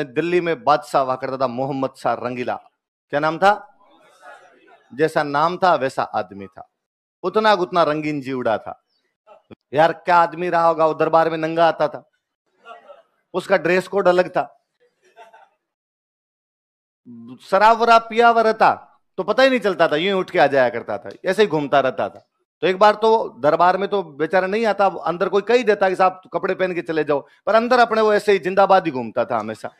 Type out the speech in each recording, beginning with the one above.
अपने दिल्ली में बादशाह हुआ करता था मोहम्मद शाह रंगीला क्या नाम था जैसा नाम था वैसा आदमी था उतना उतना रंगीन जी उड़ा था यार क्या आदमी रहा होगा वो दरबार में नंगा आता था उसका ड्रेस कोड अलग था शराब वराब पिया व रहता तो पता ही नहीं चलता था यूं उठ के आ जाया करता था ऐसे ही घूमता रहता था तो एक बार तो दरबार में तो बेचारा नहीं आता अंदर कोई कही देता कि साहब कपड़े पहन के चले जाओ पर अंदर अपने वो ऐसे ही जिंदाबाद ही घूमता था हमेशा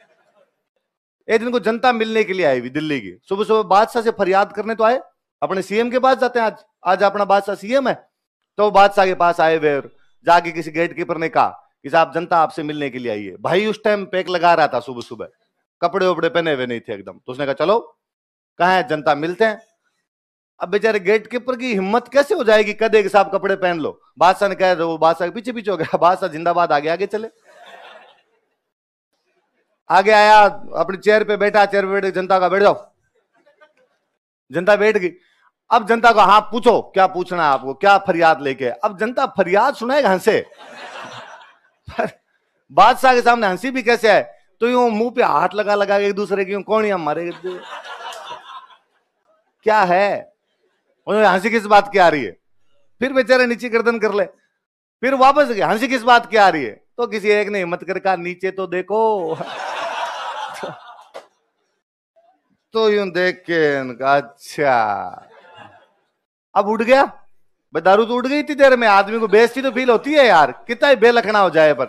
दिन को जनता मिलने के लिए आई हुई दिल्ली की सुबह सुबह बादशाह से फरियाद करने तो आए अपने सीएम के पास जाते हैं आज आज अपना बादशाह सीएम है तो बादशाह के पास आए हुए और जाके किसी गेट कीपर ने कहा कि साहब जनता आपसे मिलने के लिए आई है भाई उस टाइम पैक लगा रहा था सुबह सुबह कपड़े उपड़े पहने हुए नहीं थे एकदम तो उसने कहा चलो कहा है जनता मिलते हैं अब बेचारे गेट कीपर की हिम्मत कैसे हो जाएगी कदे के साहब कपड़े पहन लो बादशाह ने कहे वो बादशाह के पीछे पीछे हो गया बादशाह जिंदाबाद आगे आगे चले आगे आया अपने चेयर पे बैठा चेयर पे बैठे जनता का बैठ जाओ जनता बैठ गई अब जनता को हाँ पूछो क्या पूछना है आपको क्या फरियाद लेके अब जनता फरियाद सुनाएगा हंसे बादशाह के सामने हंसी भी कैसे है तो यूं मुंह पे हाथ लगा लगा के एक दूसरे की कौन ही हमारे क्या है उन्होंने हंसी किस बात की आ रही है फिर बेचारे नीचे गर्दन कर ले फिर वापस गए हंसी किस बात की आ रही है तो किसी एक ने हिम्मत कर कहा नीचे तो देखो तो यूं देख के अच्छा अब उठ गया भाई दारू तो उठ गई इतनी देर में आदमी को बेइज्जती तो फील होती है यार कितना ही बेलखना हो जाए पर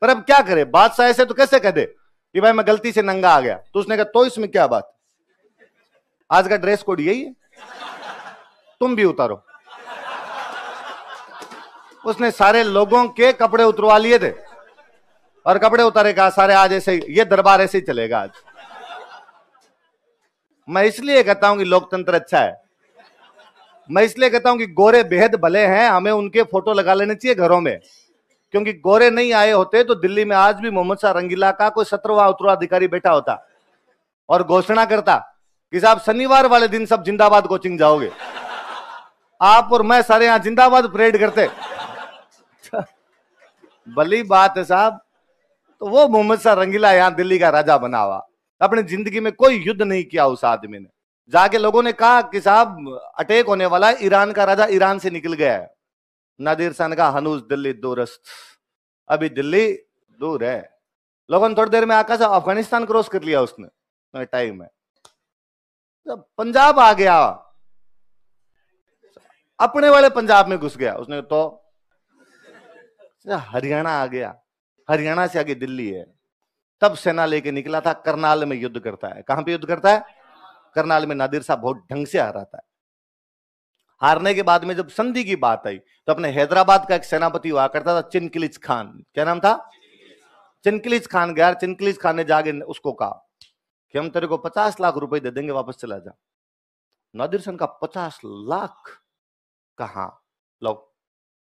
पर अब क्या करे बादशाह ऐसे तो कैसे कह दे कि भाई मैं गलती से नंगा आ गया तो उसने कहा तो इसमें क्या बात आज का ड्रेस कोड यही है तुम भी उतारो उसने सारे लोगों के कपड़े उतरवा लिए थे और कपड़े उतारे कहा सारे आज ऐसे ये दरबार ऐसे ही चलेगा आज मैं इसलिए कहता हूं कि लोकतंत्र अच्छा है मैं इसलिए कहता हूं कि गोरे बेहद भले हैं हमें उनके फोटो लगा लेने चाहिए घरों में क्योंकि गोरे नहीं आए होते तो दिल्ली में आज भी मोहम्मद शाह रंगीला का कोई सत्रवा उत्तराधिकारी बैठा होता और घोषणा करता कि साहब शनिवार वाले दिन सब जिंदाबाद कोचिंग जाओगे आप और मैं सारे यहां जिंदाबाद परेड करते भली बात है साहब तो वो मोहम्मद शाह रंगीला यहाँ दिल्ली का राजा बना हुआ अपने जिंदगी में कोई युद्ध नहीं किया उस आदमी ने जाके लोगों ने कहा कि साहब अटैक होने वाला है ईरान का राजा ईरान से निकल गया है नादिर शाह ने कहा दिल्ली दूरस्त अभी दिल्ली दूर है लोगों ने थोड़ी देर में आका अफगानिस्तान क्रॉस कर लिया उसने तो टाइम है तो पंजाब आ गया अपने वाले पंजाब में घुस गया उसने तो हरियाणा आ गया हरियाणा से आगे दिल्ली है तब सेना लेके निकला था करनाल में युद्ध करता है कहां पे युद्ध करता है करनाल में नादिर साहब बहुत ढंग से हारा था हारने के बाद में जब संधि की बात आई तो अपने हैदराबाद का एक सेनापति हुआ करता था चिनकिलिज खान क्या नाम था चिनकिलिज खान गया चिनकिलिज खान ने जाके उसको कहा कि हम तेरे को पचास लाख रुपए दे देंगे वापस चला जा नादिर सन का पचास लाख कहा लो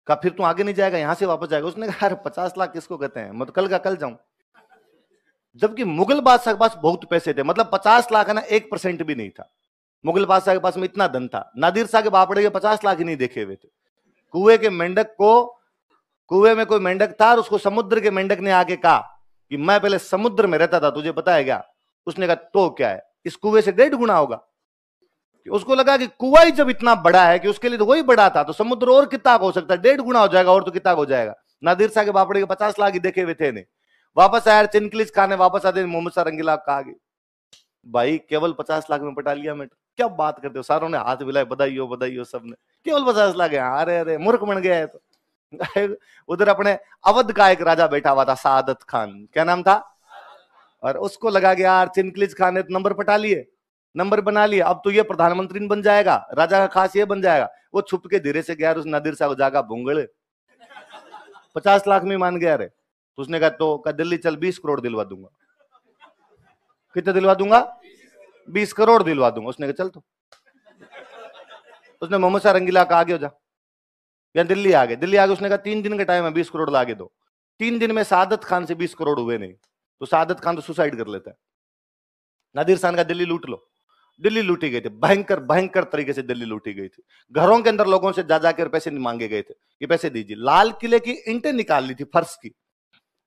का फिर तू आगे नहीं जाएगा यहां से वापस जाएगा उसने कहा पचास लाख किसको कहते हैं मत तो कल का कल जाऊं जबकि मुगल बादशाह के पास बहुत पैसे थे मतलब पचास लाख ना एक परसेंट भी नहीं था मुगल बादशाह के पास में इतना धन था नादिर शाह के बापड़े के पचास लाख ही नहीं देखे हुए थे कुएं के मेंढक को कुएं में कोई मेंढक था और उसको समुद्र के मेंढक ने आके कहा कि मैं पहले समुद्र में रहता था तुझे पता है क्या उसने कहा तो क्या है इस कुएं से डेढ़ गुना होगा उसको लगा कि कुआ ही जब इतना बड़ा है कि उसके लिए तो वही बड़ा था तो समुद्र और कितना हो सकता है डेढ़ गुना हो जाएगा और तो कितना हो जाएगा नादिर शाह के बापड़े के पचास लाख ही देखे हुए थे नहीं वापस आया चिनकलिस खान है वापस आते मोहम्मद शाह रंगीला कहा भाई केवल पचास लाख में पटा लिया मेट्रो क्या बात करते हो सारों ने हाथ मिलाए बधाई हो बधाई हो सबने केवल पचास लाख है अरे अरे मूर्ख बन गया है तो उधर अपने अवध का एक राजा बैठा हुआ था सादत खान क्या नाम था और उसको लगा कि यार चिनकलिज खान ने तो नंबर पटा लिए नंबर बना लिए अब तो ये प्रधानमंत्री बन जाएगा राजा का खास ये बन जाएगा वो छुप के धीरे से गया उस नादिर साहब जागा भूंगड़े पचास लाख में मान गया रे तो उसने कहा तो कहा दिल्ली चल बीस करोड़ दिलवा दूंगा कितने दिलवा दूंगा बीस करोड़ दिलवा दूंगा उसने कहा चल तो उसने मोहम्मद शाह रंगीला का आगे हो जा या दिल्ली आ गए दिल्ली आगे उसने कहा तीन दिन का टाइम है बीस करोड़ लागे दो तीन दिन में सादत खान से बीस करोड़ हुए नहीं तो सादत खान तो सुसाइड कर लेता है नादिर खान का दिल्ली लूट लो दिल्ली लूटी गई थी भयंकर भयंकर तरीके से दिल्ली लूटी गई थी घरों के अंदर लोगों से जा जाकर पैसे मांगे गए थे कि पैसे दीजिए लाल किले की इंटे निकाल ली थी फर्श की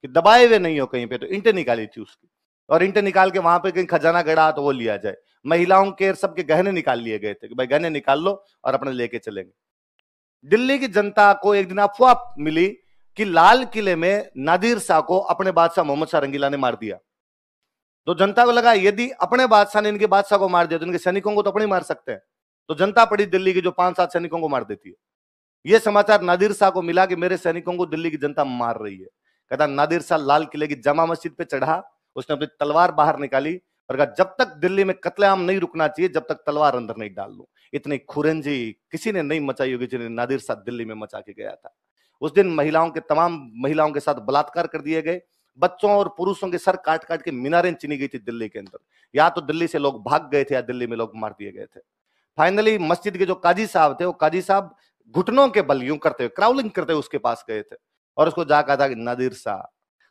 कि दबाए हुए नहीं हो कहीं पे तो इंटर निकाली थी उसकी और इंटर निकाल के वहां पे कहीं खजाना गड़ा तो वो लिया जाए महिलाओं के सबके गहने निकाल लिए गए थे कि भाई गहने निकाल लो और अपने लेके चलेंगे दिल्ली की जनता को एक दिन अफवाह मिली कि लाल किले में नादिर शाह को अपने बादशाह मोहम्मद शाह रंगीला ने मार दिया तो जनता को लगा यदि अपने बादशाह ने इनके बादशाह को मार दिया तो इनके सैनिकों को तो अपने मार सकते हैं तो जनता पड़ी दिल्ली की जो पांच सात सैनिकों को मार देती है यह समाचार नादिर शाह को मिला कि मेरे सैनिकों को दिल्ली की जनता मार रही है कहता नादिर शाह लाल किले की जमा मस्जिद पे चढ़ा उसने अपनी तलवार बाहर निकाली और कहा जब तक दिल्ली में कत्लेआम नहीं रुकना चाहिए जब तक तलवार अंदर नहीं डाल लू इतनी खुरंजी किसी ने नहीं मचाई होगी जिन्हें नादिर शाह दिल्ली में मचा के गया था उस दिन महिलाओं के तमाम महिलाओं के साथ बलात्कार कर दिए गए बच्चों और पुरुषों के सर काट काट के मीनारें चिनी गई थी दिल्ली के अंदर या तो दिल्ली से लोग भाग गए थे या दिल्ली में लोग मार दिए गए थे फाइनली मस्जिद के जो काजी साहब थे वो काजी साहब घुटनों के बल यूं करते हुए क्राउलिंग करते हुए उसके पास गए थे और उसको जा कहा था कि नदिर सा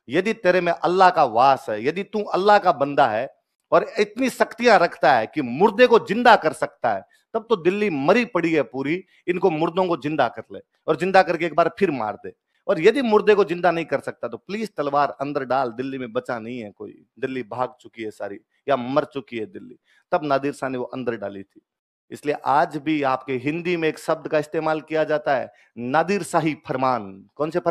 यदि तेरे में अल्लाह का वास है यदि तू अल्लाह का बंदा है और इतनी शक्तियां रखता है कि मुर्दे को जिंदा कर सकता है तब तो दिल्ली मरी पड़ी है पूरी इनको मुर्दों को जिंदा कर ले और जिंदा करके एक बार फिर मार दे और यदि मुर्दे को जिंदा नहीं कर सकता तो प्लीज तलवार अंदर डाल दिल्ली में बचा नहीं है कोई दिल्ली भाग चुकी है सारी या मर चुकी है दिल्ली तब नादिर शाह ने वो अंदर डाली थी इसलिए आज भी आपके हिंदी में एक शब्द का इस्तेमाल किया जाता है नादिर शाही फरमान कौन से फरमान